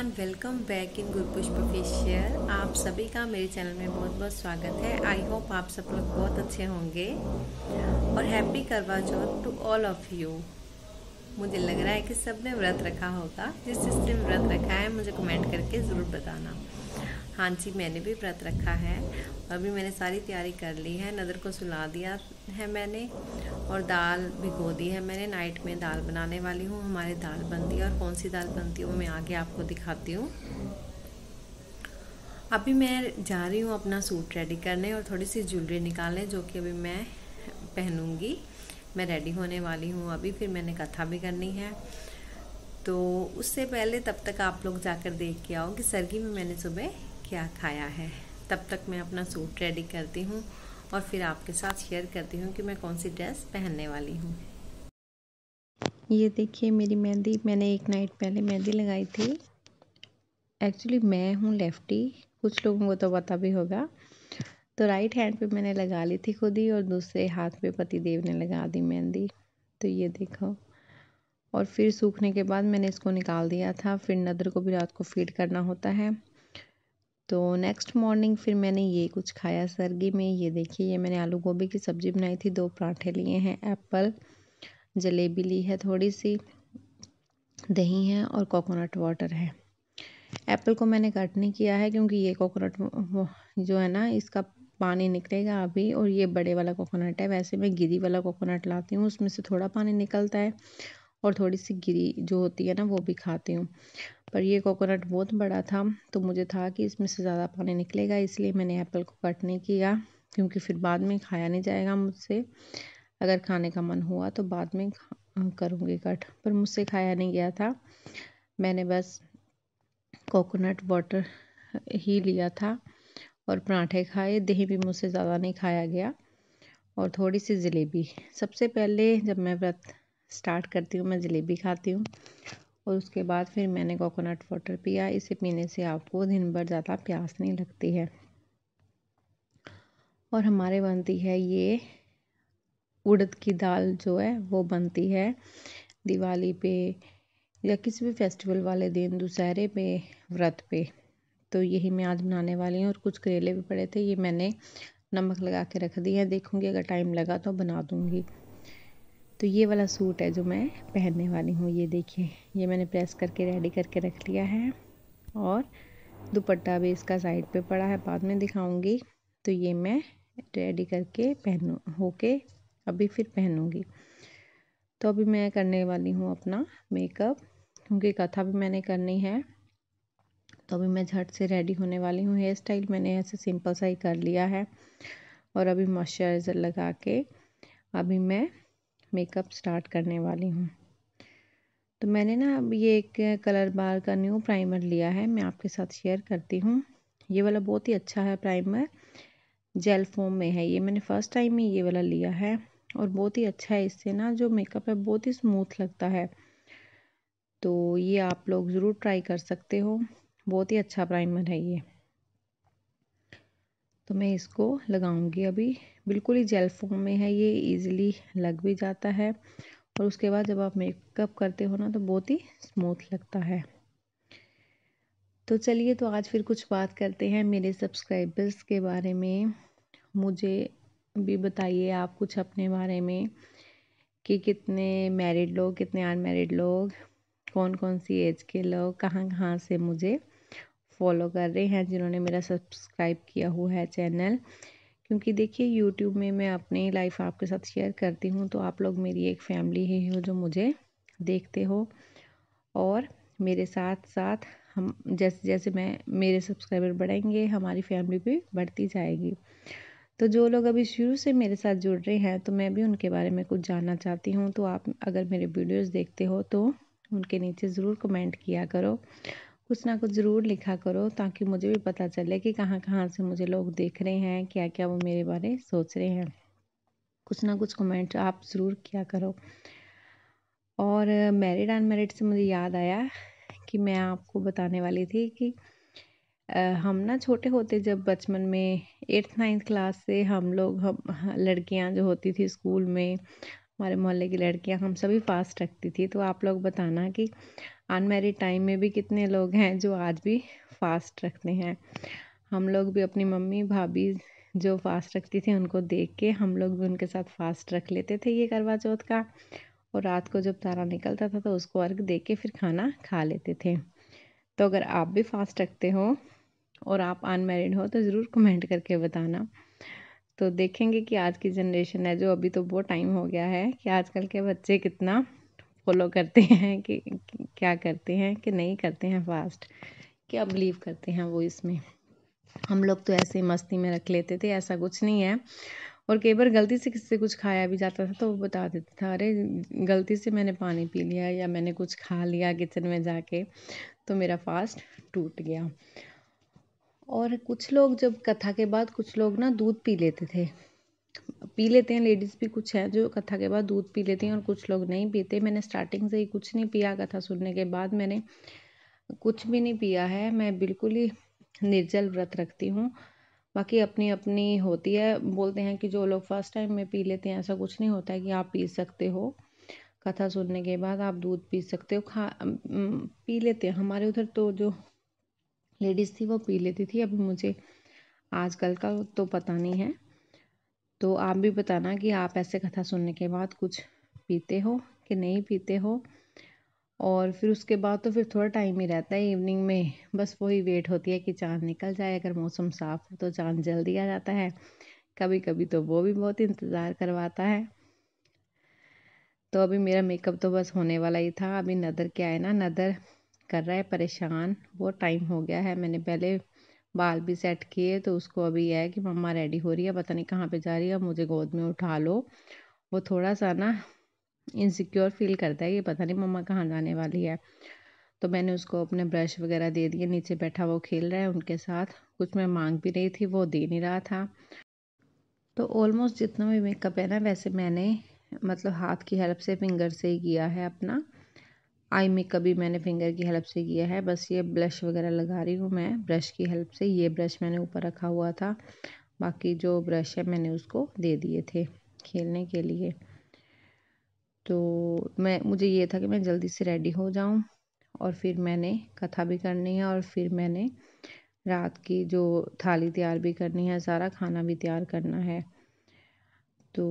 everyone welcome back in Gurpushp official आप सभी का मेरे चैनल में बहुत बहुत स्वागत है आई होप आप सब लोग बहुत अच्छे होंगे और happy Karva Chauth to all of you मुझे लग रहा है कि सब ने व्रत रखा होगा जिस जिसने व्रत रखा है मुझे कमेंट करके ज़रूर बताना हाँ जी मैंने भी व्रत रखा है अभी मैंने सारी तैयारी कर ली है नदर को सुला दिया है मैंने और दाल भिगो दी है मैंने नाइट में दाल बनाने वाली हूँ हमारे दाल बनती है और कौन सी दाल बनती है वो मैं आगे आपको दिखाती हूँ अभी मैं जा रही हूँ अपना सूट रेडी करने और थोड़ी सी ज्वेलरी निकालने जो कि अभी मैं पहनूँगी मैं रेडी होने वाली हूँ अभी फिर मैंने कथा भी करनी है तो उससे पहले तब तक आप लोग जाकर देख के आओ कि सरगी में मैंने सुबह क्या खाया है तब तक मैं अपना सूट रेडी करती हूँ और फिर आपके साथ शेयर करती हूँ कि मैं कौन सी ड्रेस पहनने वाली हूँ ये देखिए मेरी मेहंदी मैंने एक नाइट पहले मेहंदी लगाई थी एक्चुअली मैं हूँ लेफ्टी कुछ लोगों को तो पता भी होगा तो राइट हैंड पे मैंने लगा ली थी खुद ही और दूसरे हाथ पे पति देव ने लगा दी मेहंदी तो ये देखो और फिर सूखने के बाद मैंने इसको निकाल दिया था फिर नदर को भी रात को फीड करना होता है तो नेक्स्ट मॉर्निंग फिर मैंने ये कुछ खाया सर्गी में ये देखिए ये मैंने आलू गोभी की सब्ज़ी बनाई थी दो पराठे लिए हैं एप्पल जलेबी ली है थोड़ी सी दही है और कोकोनट वाटर है एप्पल को मैंने कट नहीं किया है क्योंकि ये कोकोनट जो है ना इसका पानी निकलेगा अभी और ये बड़े वाला कोकोनट है वैसे मैं गिरी वाला कोकोनट लाती हूँ उसमें से थोड़ा पानी निकलता है और थोड़ी सी गिरी जो होती है ना वो भी खाती हूँ पर ये कोकोनट बहुत बड़ा था तो मुझे था कि इसमें से ज़्यादा पानी निकलेगा इसलिए मैंने एप्पल को कट नहीं किया क्योंकि फिर बाद में खाया नहीं जाएगा मुझसे अगर खाने का मन हुआ तो बाद में करूँगी कट पर मुझसे खाया नहीं गया था मैंने बस कोकोनट वाटर ही लिया था और पराठे खाए दही भी मुझसे ज़्यादा नहीं खाया गया और थोड़ी सी जलेबी सबसे पहले जब मैं व्रत स्टार्ट करती हूँ मैं जलेबी खाती हूँ और उसके बाद फिर मैंने कोकोनट वाटर पिया इसे पीने से आपको दिन भर ज़्यादा प्यास नहीं लगती है और हमारे बनती है ये उड़द की दाल जो है वो बनती है दिवाली पे या किसी भी फेस्टिवल वाले दिन दुशहरे पे व्रत पे तो यही मैं आज बनाने वाली हूँ और कुछ करेले भी पड़े थे ये मैंने नमक लगा के रख दिया देखूँगी अगर टाइम लगा तो बना दूँगी तो ये वाला सूट है जो मैं पहनने वाली हूँ ये देखिए ये मैंने प्रेस करके रेडी करके रख लिया है और दुपट्टा भी इसका साइड पे पड़ा है बाद में दिखाऊंगी तो ये मैं रेडी करके पहनू होके अभी फिर पहनूंगी तो अभी मैं करने वाली हूँ अपना मेकअप क्योंकि कथा भी मैंने करनी है तो अभी मैं झट से रेडी होने वाली हूँ हेयर स्टाइल मैंने ऐसे सिंपल सा ही कर लिया है और अभी मॉइस्चराइज़र लगा के अभी मैं मेकअप स्टार्ट करने वाली हूँ तो मैंने ना अब ये एक कलर बार का न्यू प्राइमर लिया है मैं आपके साथ शेयर करती हूँ ये वाला बहुत ही अच्छा है प्राइमर जेल फोम में है ये मैंने फ़र्स्ट टाइम ही ये वाला लिया है और बहुत ही अच्छा है इससे ना जो मेकअप है बहुत ही स्मूथ लगता है तो ये आप लोग ज़रूर ट्राई कर सकते हो बहुत ही अच्छा प्राइमर है ये तो मैं इसको लगाऊंगी अभी बिल्कुल ही जेल फॉर्म में है ये इजीली लग भी जाता है और उसके बाद जब आप मेकअप करते हो ना तो बहुत ही स्मूथ लगता है तो चलिए तो आज फिर कुछ बात करते हैं मेरे सब्सक्राइबर्स के बारे में मुझे भी बताइए आप कुछ अपने बारे में कि कितने मैरिड लोग कितने अनमैरिड लोग कौन कौन सी एज के लोग कहाँ कहाँ से मुझे फॉलो कर रहे हैं जिन्होंने मेरा सब्सक्राइब किया हुआ है चैनल क्योंकि देखिए यूट्यूब में मैं अपनी लाइफ आपके साथ शेयर करती हूँ तो आप लोग मेरी एक फैमिली ही हो जो मुझे देखते हो और मेरे साथ साथ हम जैसे जैसे मैं मेरे सब्सक्राइबर बढ़ेंगे हमारी फैमिली भी बढ़ती जाएगी तो जो लोग अभी शुरू से मेरे साथ जुड़ रहे हैं तो मैं भी उनके बारे में कुछ जानना चाहती हूँ तो आप अगर मेरे वीडियोस देखते हो तो उनके नीचे ज़रूर कमेंट किया करो कुछ ना कुछ ज़रूर लिखा करो ताकि मुझे भी पता चले कि कहाँ कहाँ से मुझे लोग देख रहे हैं क्या क्या वो मेरे बारे सोच रहे हैं कुछ ना कुछ कमेंट आप ज़रूर किया करो और मैरिड अनमेरिड से मुझे याद आया कि मैं आपको बताने वाली थी कि हम ना छोटे होते जब बचपन में एट्थ नाइन्थ क्लास से हम लोग हम लड़कियां जो होती थी स्कूल में हमारे मोहल्ले की लड़कियां हम सभी फास्ट रखती थी तो आप लोग बताना कि अनमेरिड टाइम में भी कितने लोग हैं जो आज भी फास्ट रखते हैं हम लोग भी अपनी मम्मी भाभी जो फास्ट रखती थी उनको देख के हम लोग भी उनके साथ फास्ट रख लेते थे ये करवा चौथ का और रात को जब तारा निकलता था तो उसको अर्घ दे के फिर खाना खा लेते थे तो अगर आप भी फास्ट रखते हो और आप अनमेरिड हो तो ज़रूर कमेंट करके बताना तो देखेंगे कि आज की जनरेशन है जो अभी तो बहुत टाइम हो गया है कि आजकल के बच्चे कितना फॉलो करते हैं कि क्या करते हैं कि नहीं करते हैं फास्ट क्या बिलीव करते हैं वो इसमें हम लोग तो ऐसे मस्ती में रख लेते थे ऐसा कुछ नहीं है और कई बार गलती से किससे कुछ खाया भी जाता था तो वो बता देता था अरे गलती से मैंने पानी पी लिया या मैंने कुछ खा लिया किचन में जाके तो मेरा फास्ट टूट गया और कुछ लोग जब कथा के बाद कुछ लोग ना दूध पी लेते थे पी लेते हैं लेडीज़ भी कुछ हैं जो कथा के बाद दूध पी लेती हैं और कुछ लोग नहीं पीते मैंने स्टार्टिंग से ही कुछ नहीं पिया कथा सुनने के बाद मैंने कुछ भी नहीं पिया है मैं बिल्कुल ही निर्जल व्रत रखती हूँ बाकी अपनी अपनी होती है बोलते हैं कि जो लोग फर्स्ट टाइम में पी लेते हैं ऐसा कुछ नहीं होता है कि आप पी सकते हो कथा सुनने के बाद आप दूध पी सकते हो खा पी लेते हैं हमारे उधर तो जो लेडीज़ थी वो पी लेती थी अभी मुझे आजकल का तो पता नहीं है तो आप भी बताना कि आप ऐसे कथा सुनने के बाद कुछ पीते हो कि नहीं पीते हो और फिर उसके बाद तो फिर थोड़ा टाइम ही रहता है इवनिंग में बस वही वेट होती है कि चाँद निकल जाए अगर मौसम साफ़ हो तो चाँद जल्दी आ जाता है कभी कभी तो वो भी बहुत इंतज़ार करवाता है तो अभी मेरा मेकअप तो बस होने वाला ही था अभी नदर क्या है ना नदर कर रहा है परेशान वो टाइम हो गया है मैंने पहले बाल भी सेट किए तो उसको अभी यह है कि मम्मा रेडी हो रही है पता नहीं कहाँ पे जा रही है मुझे गोद में उठा लो वो थोड़ा सा ना इनसिक्योर फील करता है कि पता नहीं मम्मा कहाँ जाने वाली है तो मैंने उसको अपने ब्रश वगैरह दे दिए नीचे बैठा वो खेल रहा है उनके साथ कुछ मैं मांग भी रही थी वो दे नहीं रहा था तो ऑलमोस्ट जितना भी मेकअप है ना वैसे मैंने मतलब हाथ की हेल्प से फिंगर से ही किया है अपना आई मेकअप भी मैंने फिंगर की हेल्प से किया है बस ये ब्लश वगैरह लगा रही हूँ मैं ब्रश की हेल्प से ये ब्रश मैंने ऊपर रखा हुआ था बाकी जो ब्रश है मैंने उसको दे दिए थे खेलने के लिए तो मैं मुझे ये था कि मैं जल्दी से रेडी हो जाऊँ और फिर मैंने कथा भी करनी है और फिर मैंने रात की जो थाली तैयार भी करनी है सारा खाना भी तैयार करना है तो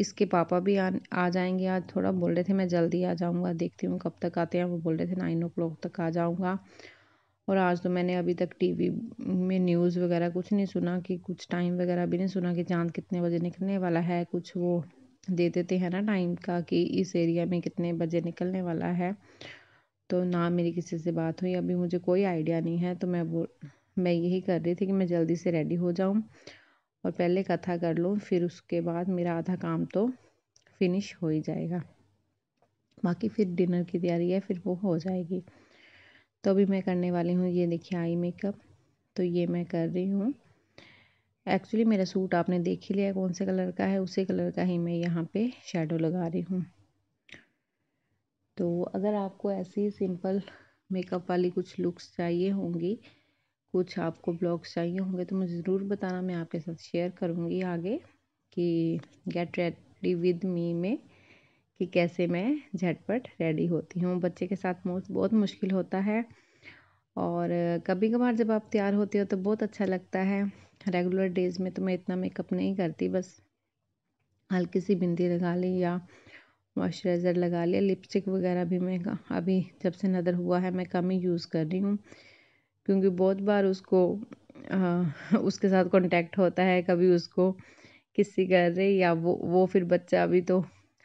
इसके पापा भी आ आ जाएंगे आज थोड़ा बोल रहे थे मैं जल्दी आ जाऊँगा देखती हूँ कब तक आते हैं वो बोल रहे थे नाइन ओ क्लॉक तक आ जाऊँगा और आज तो मैंने अभी तक टीवी में न्यूज़ वगैरह कुछ नहीं सुना कि कुछ टाइम वगैरह भी नहीं सुना कि चाँद कितने बजे निकलने वाला है कुछ वो दे देते हैं ना टाइम का कि इस एरिया में कितने बजे निकलने वाला है तो ना मेरी किसी से बात हुई अभी मुझे कोई आइडिया नहीं है तो मैं वो मैं यही कर रही थी कि मैं जल्दी से रेडी हो जाऊँ और पहले कथा कर लूँ फिर उसके बाद मेरा आधा काम तो फिनिश हो ही जाएगा बाकी फिर डिनर की तैयारी है फिर वो हो जाएगी तो अभी मैं करने वाली हूँ ये देखिए आई मेकअप तो ये मैं कर रही हूँ एक्चुअली मेरा सूट आपने देख ही लिया कौन से कलर का है उसी कलर का ही मैं यहाँ पे शेडो लगा रही हूँ तो अगर आपको ऐसी सिंपल मेकअप वाली कुछ लुक्स चाहिए होंगी कुछ आपको ब्लॉग्स चाहिए होंगे तो मुझे ज़रूर बताना मैं आपके साथ शेयर करूँगी आगे कि गेट रेडी विद मी में कि कैसे मैं झटपट रेडी होती हूँ बच्चे के साथ बहुत मुश्किल होता है और कभी कभार जब आप तैयार होते हो तो बहुत अच्छा लगता है रेगुलर डेज़ में तो मैं इतना मेकअप नहीं करती बस हल्की सी बिंदी लगा ली या मॉइस्चराइज़र लगा लिया लिपस्टिक वगैरह भी मैं अभी जब से नदर हुआ है मैं कम ही यूज़ कर रही हूँ क्योंकि बहुत बार उसको उसके साथ कांटेक्ट होता है कभी उसको किसी कर रही या वो वो फिर बच्चा अभी तो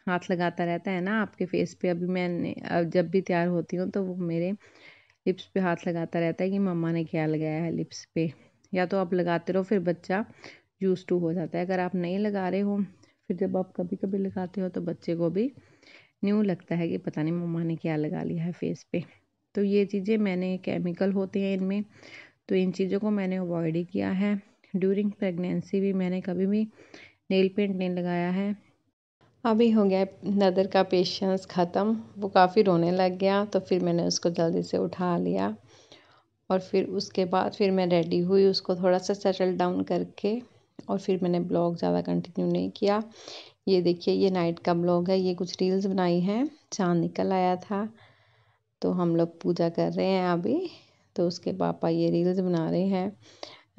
हाथ लगाता रहता है ना आपके फेस पे अभी अब जब भी तैयार होती हूँ तो वो मेरे लिप्स पे हाथ लगाता रहता है कि मम्मा ने क्या लगाया है लिप्स पे या तो आप लगाते रहो फिर बच्चा यूज़ टू हो जाता है अगर आप नहीं लगा रहे हो फिर जब आप कभी कभी लगाते हो तो बच्चे को भी न्यू लगता है कि पता नहीं मम्मा ने क्या लगा लिया है फेस पे तो ये चीज़ें मैंने केमिकल होते हैं इनमें तो इन चीज़ों को मैंने अवॉइड ही किया है ड्यूरिंग प्रेगनेंसी भी मैंने कभी भी नेल पेंट नहीं लगाया है अभी हो गया नदर का पेशेंस ख़त्म वो काफ़ी रोने लग गया तो फिर मैंने उसको जल्दी से उठा लिया और फिर उसके बाद फिर मैं रेडी हुई उसको थोड़ा सा सेटल डाउन करके और फिर मैंने ब्लॉग ज़्यादा कंटिन्यू नहीं किया ये देखिए ये नाइट का ब्लॉग है ये कुछ रील्स बनाई हैं चाँद निकल आया था तो हम लोग पूजा कर रहे हैं अभी तो उसके पापा ये रील्स बना रहे हैं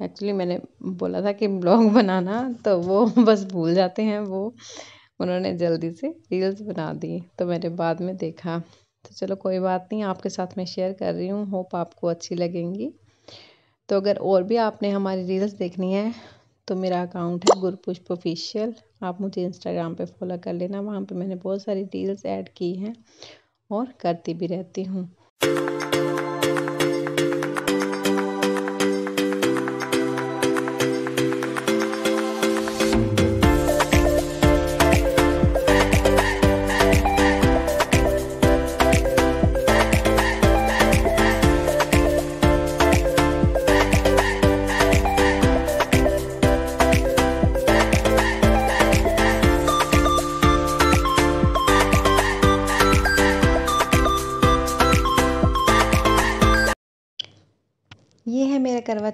एक्चुअली मैंने बोला था कि ब्लॉग बनाना तो वो बस भूल जाते हैं वो उन्होंने जल्दी से रील्स बना दी तो मैंने बाद में देखा तो चलो कोई बात नहीं आपके साथ मैं शेयर कर रही हूँ होप आपको अच्छी लगेंगी तो अगर और भी आपने हमारी रील्स देखनी है तो मेरा अकाउंट है गुरपुष्प ऑफिशियल आप मुझे इंस्टाग्राम पे फॉलो कर लेना वहाँ पे मैंने बहुत सारी रील्स ऐड की हैं और करती भी रहती हूँ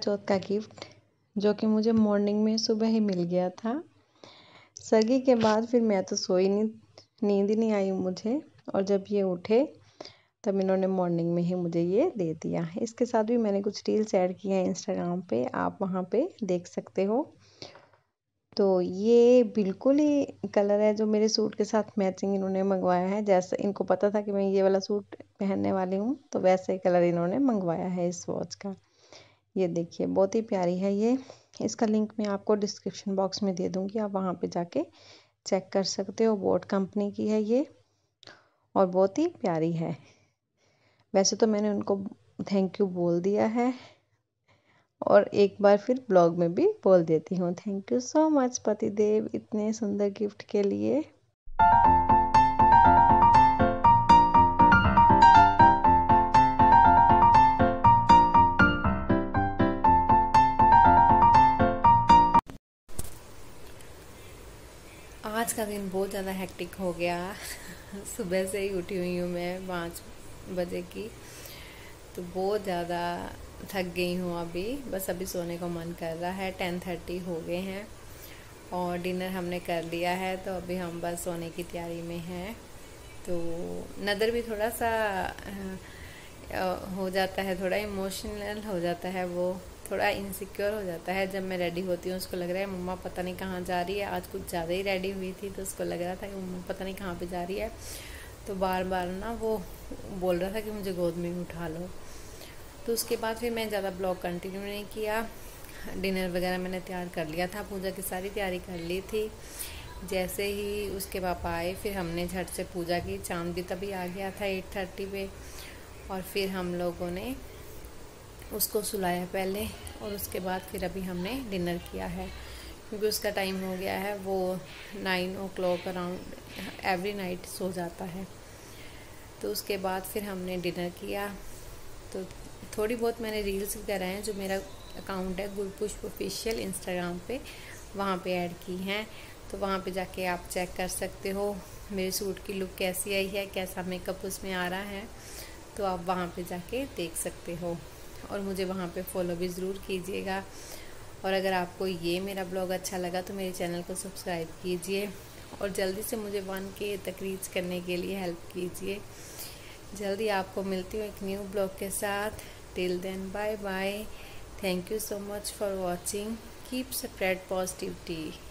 चौथ का गिफ्ट जो कि मुझे मॉर्निंग में सुबह ही मिल गया था सगी के बाद फिर मैं तो सोई नहीं नींद ही नहीं आई मुझे और जब ये उठे तब इन्होंने मॉर्निंग में ही मुझे ये दे दिया इसके साथ भी मैंने कुछ रील्स ऐड किए हैं इंस्टाग्राम पे आप वहाँ पे देख सकते हो तो ये बिल्कुल ही कलर है जो मेरे सूट के साथ मैचिंग इन्होंने मंगवाया है जैसे इनको पता था कि मैं ये वाला सूट पहनने वाली हूँ तो वैसे कलर इन्होंने मंगवाया है इस वॉच का ये देखिए बहुत ही प्यारी है ये इसका लिंक मैं आपको डिस्क्रिप्शन बॉक्स में दे दूँगी आप वहाँ पे जाके चेक कर सकते हो बोट कंपनी की है ये और बहुत ही प्यारी है वैसे तो मैंने उनको थैंक यू बोल दिया है और एक बार फिर ब्लॉग में भी बोल देती हूँ थैंक यू सो मच पतिदेव इतने सुंदर गिफ्ट के लिए का दिन बहुत ज़्यादा हैक्टिक हो गया सुबह से ही उठी हुई हूँ मैं पाँच बजे की तो बहुत ज़्यादा थक गई हूँ अभी बस अभी सोने का मन कर रहा है टेन थर्टी हो गए हैं और डिनर हमने कर लिया है तो अभी हम बस सोने की तैयारी में हैं तो नदर भी थोड़ा सा हो जाता है थोड़ा इमोशनल हो जाता है वो थोड़ा इनसिक्योर हो जाता है जब मैं रेडी होती हूँ उसको लग रहा है मम्मा पता नहीं कहाँ जा रही है आज कुछ ज़्यादा ही रेडी हुई थी तो उसको लग रहा था कि मम्मा पता नहीं कहाँ पर जा रही है तो बार बार ना वो बोल रहा था कि मुझे गोद में उठा लो तो उसके बाद फिर मैं ज़्यादा ब्लॉग कंटिन्यू नहीं किया डिनर वगैरह मैंने तैयार कर लिया था पूजा की सारी तैयारी कर ली थी जैसे ही उसके पापा आए फिर हमने झट से पूजा की चांद भी तभी आ गया था एट थर्टी पे और फिर हम लोगों ने उसको सुलाया पहले और उसके बाद फिर अभी हमने डिनर किया है क्योंकि उसका टाइम हो गया है वो nine o'clock around every night सो जाता है तो उसके बाद फिर हमने डिनर किया तो थोड़ी बहुत मैंने रील्स वगैरह हैं जो मेरा अकाउंट है गुरपुष्प ऑफिशियल इंस्टाग्राम पे वहाँ पे ऐड की हैं तो वहाँ पे जाके आप चेक कर सकते हो मेरे सूट की लुक कैसी आई है कैसा मेकअप उसमें आ रहा है तो आप वहाँ पे जाके देख सकते हो और मुझे वहाँ पे फॉलो भी ज़रूर कीजिएगा और अगर आपको ये मेरा ब्लॉग अच्छा लगा तो मेरे चैनल को सब्सक्राइब कीजिए और जल्दी से मुझे वन के तक रीच करने के लिए हेल्प कीजिए जल्दी आपको मिलती हूँ एक न्यू ब्लॉग के साथ till then bye bye thank you so much for watching keep spread positivity